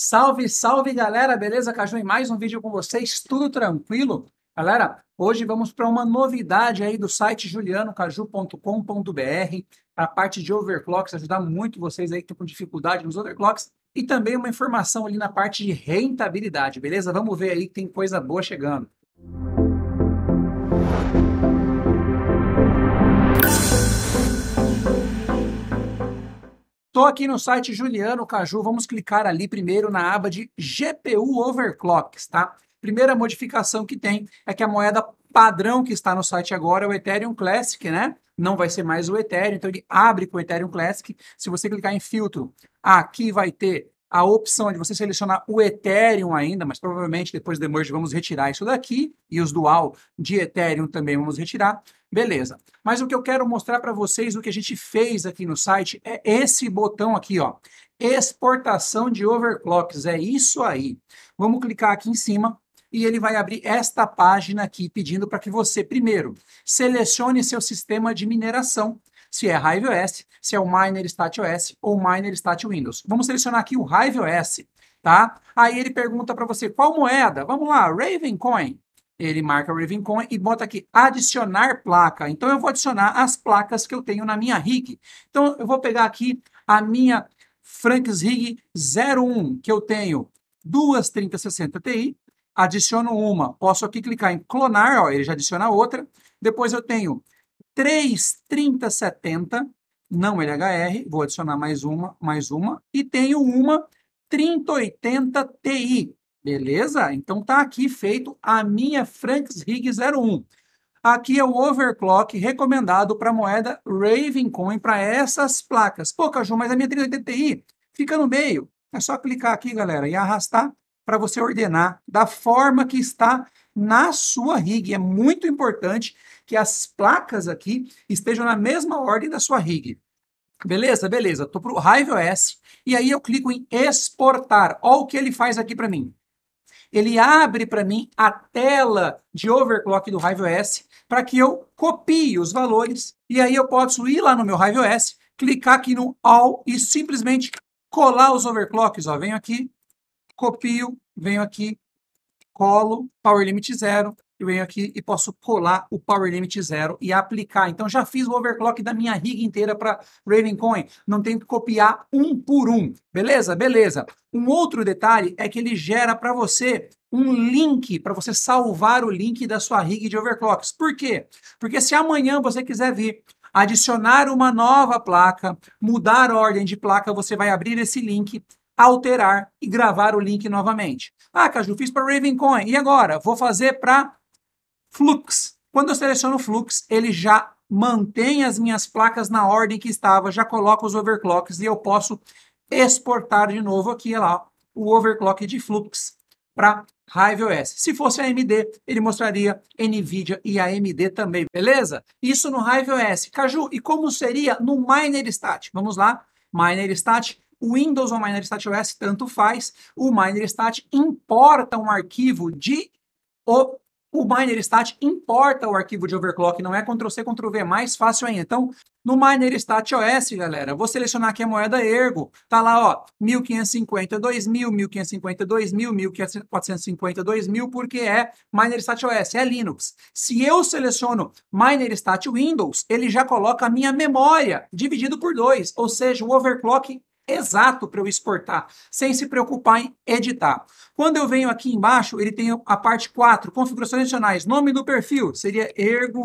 Salve, salve galera, beleza? Caju em mais um vídeo com vocês, tudo tranquilo? Galera, hoje vamos para uma novidade aí do site julianocaju.com.br a parte de overclocks, ajudar muito vocês aí que estão com dificuldade nos overclocks e também uma informação ali na parte de rentabilidade, beleza? Vamos ver aí que tem coisa boa chegando. Estou aqui no site Juliano Caju, vamos clicar ali primeiro na aba de GPU Overclocks, tá? Primeira modificação que tem é que a moeda padrão que está no site agora é o Ethereum Classic, né? Não vai ser mais o Ethereum, então ele abre com o Ethereum Classic. Se você clicar em filtro, aqui vai ter a opção de você selecionar o Ethereum ainda, mas provavelmente depois do Merge vamos retirar isso daqui, e os dual de Ethereum também vamos retirar. Beleza. Mas o que eu quero mostrar para vocês, o que a gente fez aqui no site, é esse botão aqui, ó. Exportação de overclocks. É isso aí. Vamos clicar aqui em cima e ele vai abrir esta página aqui pedindo para que você, primeiro, selecione seu sistema de mineração se é Hive OS, se é o Miner Stat OS ou Miner Stat Windows. Vamos selecionar aqui o Hive OS, tá? Aí ele pergunta para você qual moeda. Vamos lá, Ravencoin. Ele marca Ravencoin e bota aqui adicionar placa. Então eu vou adicionar as placas que eu tenho na minha rig. Então eu vou pegar aqui a minha Franks Rig 01 que eu tenho duas 3060 Ti, adiciono uma, posso aqui clicar em clonar, ó, ele já adiciona outra. Depois eu tenho 33070, não LHR, vou adicionar mais uma, mais uma, e tenho uma 3080 Ti, beleza? Então tá aqui feito a minha Franks Rig 01. Aqui é o overclock recomendado para a moeda Ravencoin para essas placas. Pô, Caju, mas a minha 3080 Ti fica no meio. É só clicar aqui, galera, e arrastar para você ordenar da forma que está na sua rig. É muito importante que as placas aqui estejam na mesma ordem da sua rig. Beleza, beleza. Estou para o OS e aí eu clico em exportar. Olha o que ele faz aqui para mim. Ele abre para mim a tela de overclock do OS para que eu copie os valores e aí eu posso ir lá no meu OS, clicar aqui no All e simplesmente colar os overclocks. Ó. Venho aqui, copio, venho aqui, colo, power limit zero, eu venho aqui e posso colar o Power Limit zero e aplicar. Então já fiz o overclock da minha rig inteira para Ravencoin. Não tenho que copiar um por um. Beleza? Beleza. Um outro detalhe é que ele gera para você um link, para você salvar o link da sua rig de overclocks. Por quê? Porque se amanhã você quiser vir adicionar uma nova placa, mudar a ordem de placa, você vai abrir esse link alterar e gravar o link novamente. Ah, Caju, fiz para Ravencoin. E agora? Vou fazer para Flux. Quando eu seleciono Flux, ele já mantém as minhas placas na ordem que estava, já coloca os overclocks e eu posso exportar de novo aqui, lá, o overclock de Flux para HiveOS. Se fosse AMD, ele mostraria NVIDIA e AMD também, beleza? Isso no HiveOS. Caju, e como seria no MinerStat? Vamos lá, MinerStat o Windows ou Minerstat OS, tanto faz, o Minerstat importa um arquivo de. O, o Minerstat importa o arquivo de overclock, não é Ctrl-C, Ctrl-V, mais fácil ainda. Então, no Minerstat OS, galera, vou selecionar aqui a moeda ergo, tá lá, ó, 1550, 2000, 1550, 2000, 1450, 2000, porque é Minerstat OS, é Linux. Se eu seleciono Minerstat Windows, ele já coloca a minha memória dividido por dois ou seja, o overclock exato para eu exportar, sem se preocupar em editar. Quando eu venho aqui embaixo, ele tem a parte 4, configurações adicionais, nome do perfil, seria ergo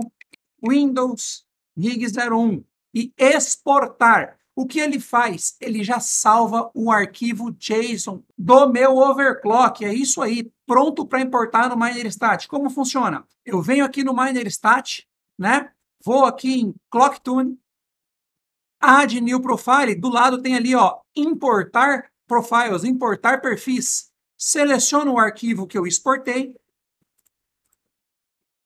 Windows RIG 01 e exportar. O que ele faz? Ele já salva o arquivo JSON do meu overclock, é isso aí, pronto para importar no MinerStat. Como funciona? Eu venho aqui no MinerStat, né? Vou aqui em Clock Tune, Add New Profile, do lado tem ali, ó, importar profiles, importar perfis. Seleciono o arquivo que eu exportei.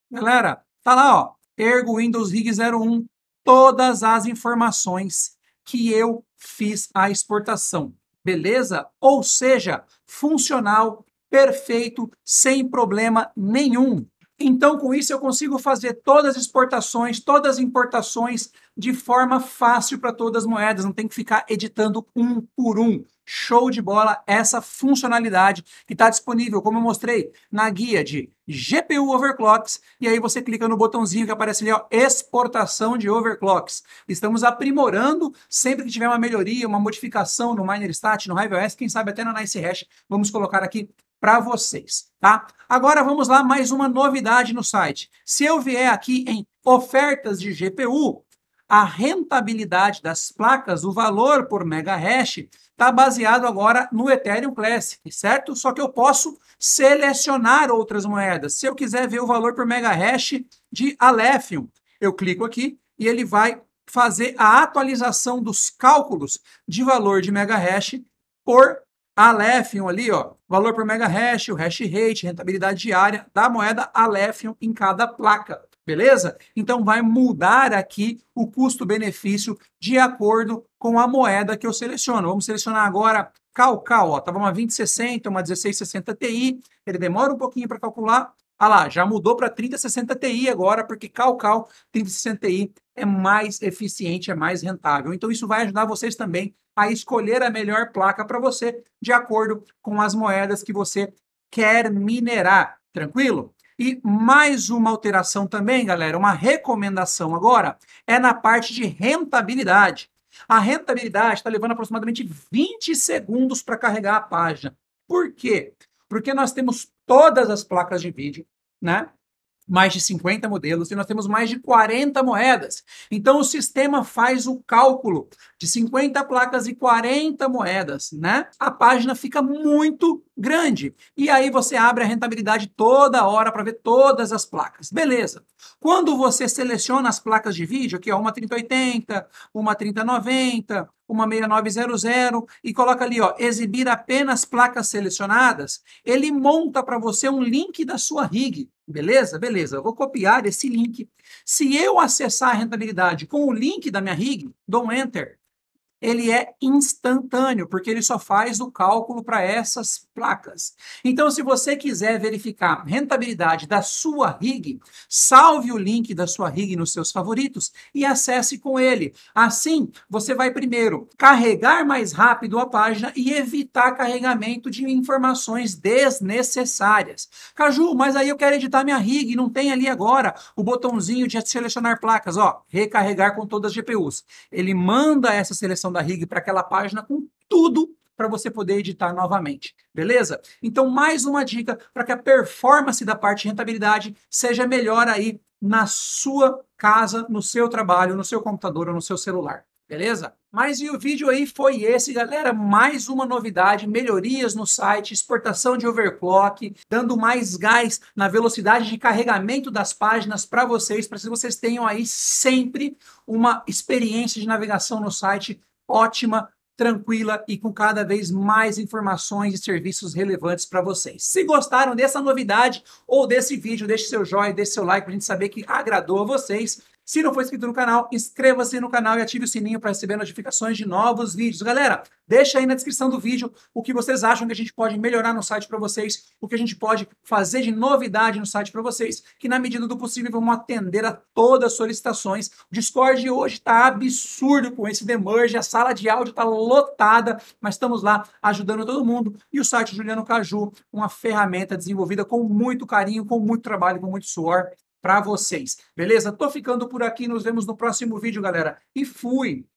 Galera, tá lá, ó, Ergo Windows Rig 01, todas as informações que eu fiz a exportação. Beleza? Ou seja, funcional, perfeito, sem problema nenhum. Então, com isso, eu consigo fazer todas as exportações, todas as importações de forma fácil para todas as moedas, não tem que ficar editando um por um. Show de bola essa funcionalidade que está disponível, como eu mostrei, na guia de GPU Overclocks. E aí você clica no botãozinho que aparece ali, ó, exportação de overclocks. Estamos aprimorando sempre que tiver uma melhoria, uma modificação no MinerStat, no HiveOS, quem sabe até na NiceHash. Vamos colocar aqui para vocês, tá? Agora vamos lá, mais uma novidade no site. Se eu vier aqui em ofertas de GPU, a rentabilidade das placas, o valor por mega hash, está baseado agora no Ethereum Classic, certo? Só que eu posso selecionar outras moedas. Se eu quiser ver o valor por mega hash de Alephium, eu clico aqui e ele vai fazer a atualização dos cálculos de valor de mega hash por Alephium ali, ó, valor por mega hash, o hash rate, rentabilidade diária da moeda Alephium em cada placa, beleza? Então vai mudar aqui o custo-benefício de acordo com a moeda que eu seleciono. Vamos selecionar agora Calcal, ó, uma 2060, uma 1660 Ti, ele demora um pouquinho para calcular, ah lá, já mudou para 3060 Ti agora, porque Calcal 3060 Ti é mais eficiente, é mais rentável. Então, isso vai ajudar vocês também a escolher a melhor placa para você, de acordo com as moedas que você quer minerar. Tranquilo? E mais uma alteração também, galera, uma recomendação agora, é na parte de rentabilidade. A rentabilidade está levando aproximadamente 20 segundos para carregar a página. Por quê? Porque nós temos todas as placas de vídeo, né? mais de 50 modelos e nós temos mais de 40 moedas. Então o sistema faz o cálculo de 50 placas e 40 moedas, né? A página fica muito grande. E aí você abre a rentabilidade toda hora para ver todas as placas. Beleza. Quando você seleciona as placas de vídeo, aqui ó, uma 3080, uma 3090, uma 6900 e coloca ali ó, exibir apenas placas selecionadas, ele monta para você um link da sua rig. Beleza? Beleza. Eu vou copiar esse link. Se eu acessar a rentabilidade com o link da minha rig, dou um enter, ele é instantâneo, porque ele só faz o cálculo para essas placas. Então, se você quiser verificar rentabilidade da sua rig, salve o link da sua rig nos seus favoritos e acesse com ele. Assim, você vai primeiro carregar mais rápido a página e evitar carregamento de informações desnecessárias. Caju, mas aí eu quero editar minha rig, não tem ali agora o botãozinho de selecionar placas, ó, recarregar com todas as GPUs. Ele manda essa seleção da rig para aquela página com tudo para você poder editar novamente, beleza? Então, mais uma dica para que a performance da parte de rentabilidade seja melhor aí na sua casa, no seu trabalho, no seu computador ou no seu celular, beleza? Mas e o vídeo aí foi esse, galera. Mais uma novidade, melhorias no site, exportação de overclock, dando mais gás na velocidade de carregamento das páginas para vocês, para que vocês tenham aí sempre uma experiência de navegação no site ótima, tranquila e com cada vez mais informações e serviços relevantes para vocês. Se gostaram dessa novidade ou desse vídeo, deixe seu joinha, deixe seu like para a gente saber que agradou a vocês. Se não for inscrito no canal, inscreva-se no canal e ative o sininho para receber notificações de novos vídeos. Galera, deixa aí na descrição do vídeo o que vocês acham que a gente pode melhorar no site para vocês, o que a gente pode fazer de novidade no site para vocês, que na medida do possível vamos atender a todas as solicitações. O Discord hoje está absurdo com esse demerge, a sala de áudio está lotada, mas estamos lá ajudando todo mundo. E o site Juliano Caju, uma ferramenta desenvolvida com muito carinho, com muito trabalho, com muito suor para vocês. Beleza? Tô ficando por aqui, nos vemos no próximo vídeo, galera. E fui!